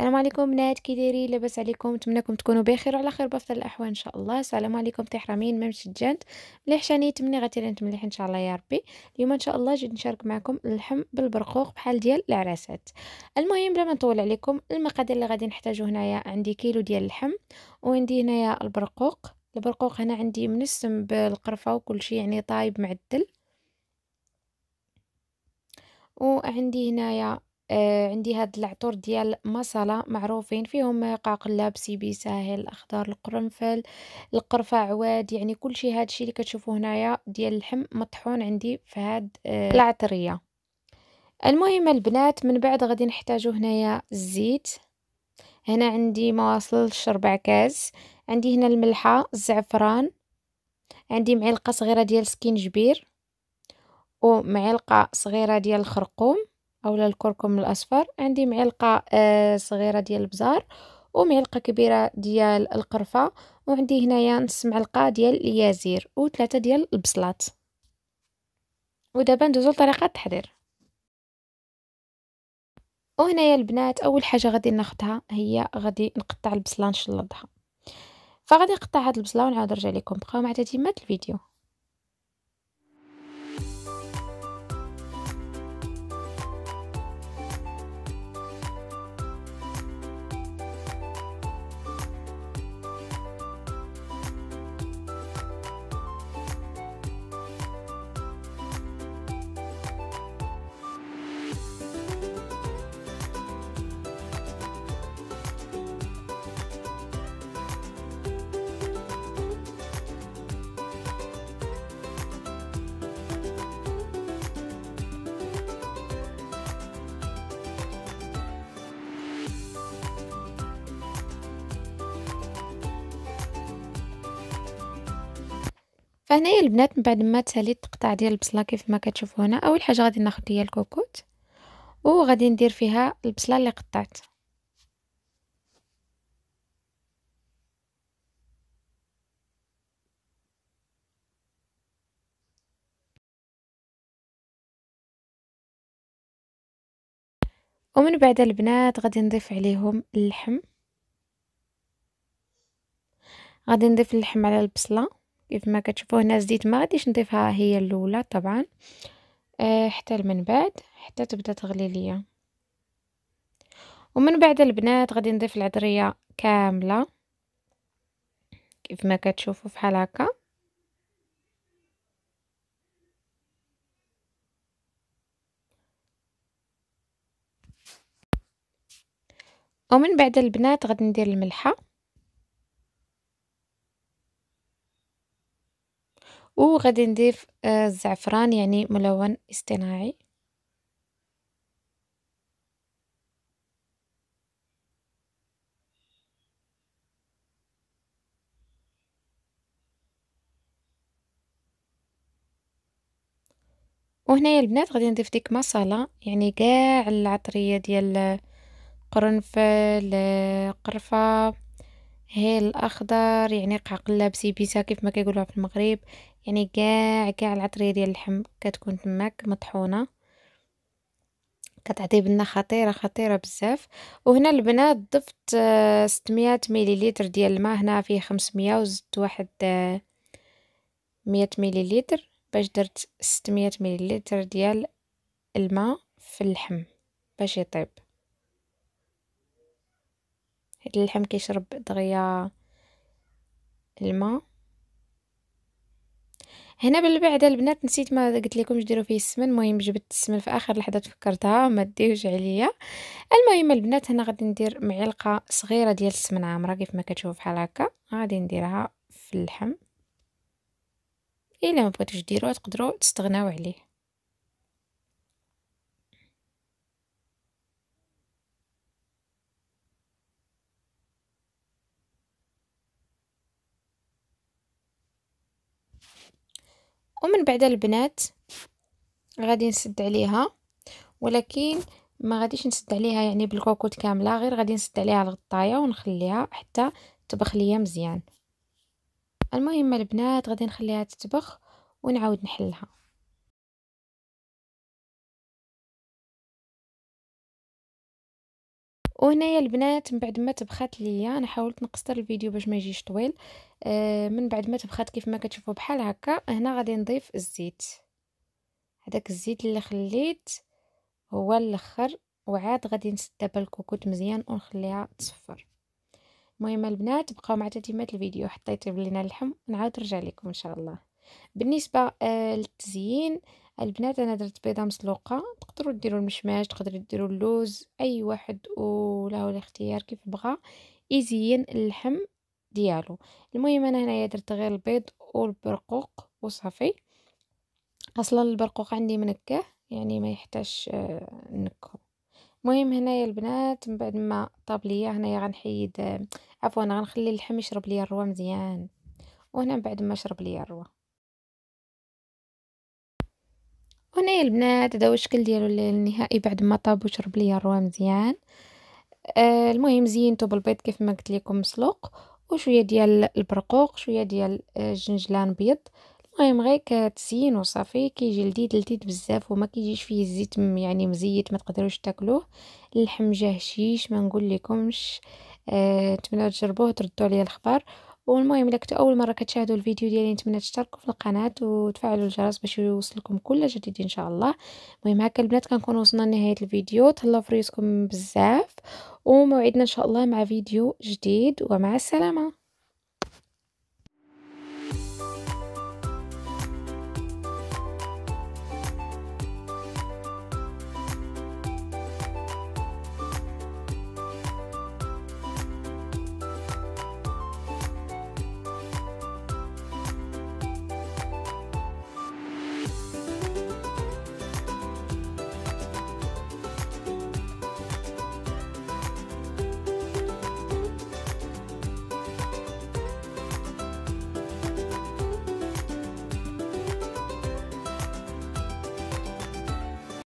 السلام عليكم بنات كي دايرين لاباس عليكم نتمنىكم تكونوا بخير وعلى خير بافضل الاحوال ان شاء الله السلام عليكم تحرمين مام شجانت مليح شاني تمني انت مليح ان شاء الله يا ربي اليوم ان شاء الله جيت نشارك معكم اللحم بالبرقوق بحال ديال العراسات المهم بلا ما نطول عليكم المقادير اللي غادي نحتاجو هنايا عندي كيلو ديال اللحم وعندي هنايا البرقوق البرقوق هنا عندي منسم بالقرفه وكل شيء يعني طايب معدل وعندي هنايا آه، عندي هاد العطور ديال مصالة معروفين فيهم قاقلاب سيبي ساهل الاخضر القرنفل القرفة عواد يعني كلشي هادشي اللي كتشوفوه هنايا ديال اللحم مطحون عندي في هاد آه، العطرية المهم البنات من بعد غادي نحتاجو هنايا الزيت هنا عندي ما واصلش ربع كاس عندي هنا الملحة الزعفران عندي معلقة صغيرة ديال سكينجبير ومعلقة صغيرة ديال الخرقوم اولا الكركم الاصفر عندي معلقه آه، صغيره ديال البزار ومعلقه كبيره ديال القرفه وعندي هنايا نص معلقه ديال اليازير وثلاثه ديال البصلات ودابا ندوزو لطريقه التحضير وهنايا البنات اول حاجه غادي ناخدها هي غادي نقطع البصله نشلضها فغادي نقطع هاد البصله ونعاود نرجع لكم بقاو مع تتمه الفيديو فهنايا البنات من بعد ما تسالي التقطاع ديال البصله كيف ما كتشوفوا هنا اول حاجه غادي ناخذ ديال الكوكوت وغادي ندير فيها البصله اللي قطعت ومن بعد البنات غادي نضيف عليهم اللحم غادي نضيف اللحم على البصله كيف ما كتشوفوا هنا الزيت ما غاديش نضيفها هي الاولى طبعا أه حتى من بعد حتى تبدا تغلي ليا ومن بعد البنات غادي نضيف العذريه كامله كيف ما كتشوفوا فحال هكا ومن بعد البنات غادي ندير الملحه وغادي نضيف آه، الزعفران يعني ملون اصطناعي وهنايا البنات غادي نضيف ديك مصالة يعني كاع العطرية ديال قرنفل آه، قرفة هي الاخضر يعني قعق لابسي بيسا كيف ما كيقولوها في المغرب يعني كاع كاع العطريه ديال اللحم كتكون تماك مطحونه كتعطي بنا خطيره خطيره بزاف وهنا البنات ضفت 600 آه، مليلتر ديال الماء هنا فيه 500 وزدت واحد 100 آه، مليلتر باش درت 600 مليلتر ديال الماء في اللحم باش يطيب هاد اللحم كيشرب دغيا الماء هنا بالبعد البنات نسيت ما قلت لكم ديروا فيه السمن المهم جبت السمن في اخر لحظه تفكرتها ما ديوش عليا المهم البنات هنا غادي ندير معلقه صغيره ديال السمن عامره كيف ما كتشوف بحال هكا غادي نديرها في اللحم الا ما بغيتوش ديروها تقدروا تستغناو عليه ومن بعد البنات غادي نسد عليها ولكن ما غاديش نسد عليها يعني بالكوكوت كامله غير غادي نسد عليها الغطايه ونخليها حتى تطبخ ليا مزيان المهم البنات غادي نخليها تطبخ ونعاود نحلها وهنايا البنات من بعد ما تبخات ليا انا حاولت نقصر الفيديو باش ما يجيش طويل آه من بعد ما تبخات كيف ما كتشوفوا بحال هكا هنا غادي نضيف الزيت هذاك الزيت اللي خليت هو الاخر وعاد غادي نسد دابا الكوكوت مزيان ونخليها تصفر المهم البنات بقاو مع تتمه الفيديو حطيت يطيب لينا اللحم نعاود نرجع لكم ان شاء الله بالنسبه آه للتزيين البنات انا درت بيضه مسلوقه تقدروا ديروا المشماش تقدروا ديروا اللوز اي واحد وله الاختيار كيف بغى يزين اللحم ديالو المهم انا هنايا درت غير البيض والبرقوق وصافي اصلا البرقوق عندي منكه يعني ما يحتاج آه، نكو المهم هنايا البنات من بعد ما طاب ليا هنايا غنحيد آه، عفوا غنخلي اللحم يشرب ليا الروا مزيان وهنا من بعد ما شرب ليا الروا هنايا يعني البنات هذا هو الشكل ديالو النهائي بعد ما طاب وشرب ليا الروا مزيان آه المهم زينته بالبيض كيف ما قلت لكم مسلوق وشويه ديال البرقوق شويه ديال الجنجلان آه، بيض المهم غير كتزين وصافي كيجي لذيذ لذيذ بزاف وما كيجيش فيه الزيت يعني مزيت ما تقدروش تاكلوه اللحم جاه هشيش ما نقول لكمش آه، نتمنى آه تجربوه تردوا عليا الخبر والمهم الا كنتو اول مره كتشاهدوا الفيديو ديالي نتمنى تشتركوا في القناه وتفعلوا الجرس باش يوصلكم كل جديد ان شاء الله المهم هكا البنات كنكون وصلنا لنهايه الفيديو تهلاو في بزاف وموعدنا ان شاء الله مع فيديو جديد ومع السلامه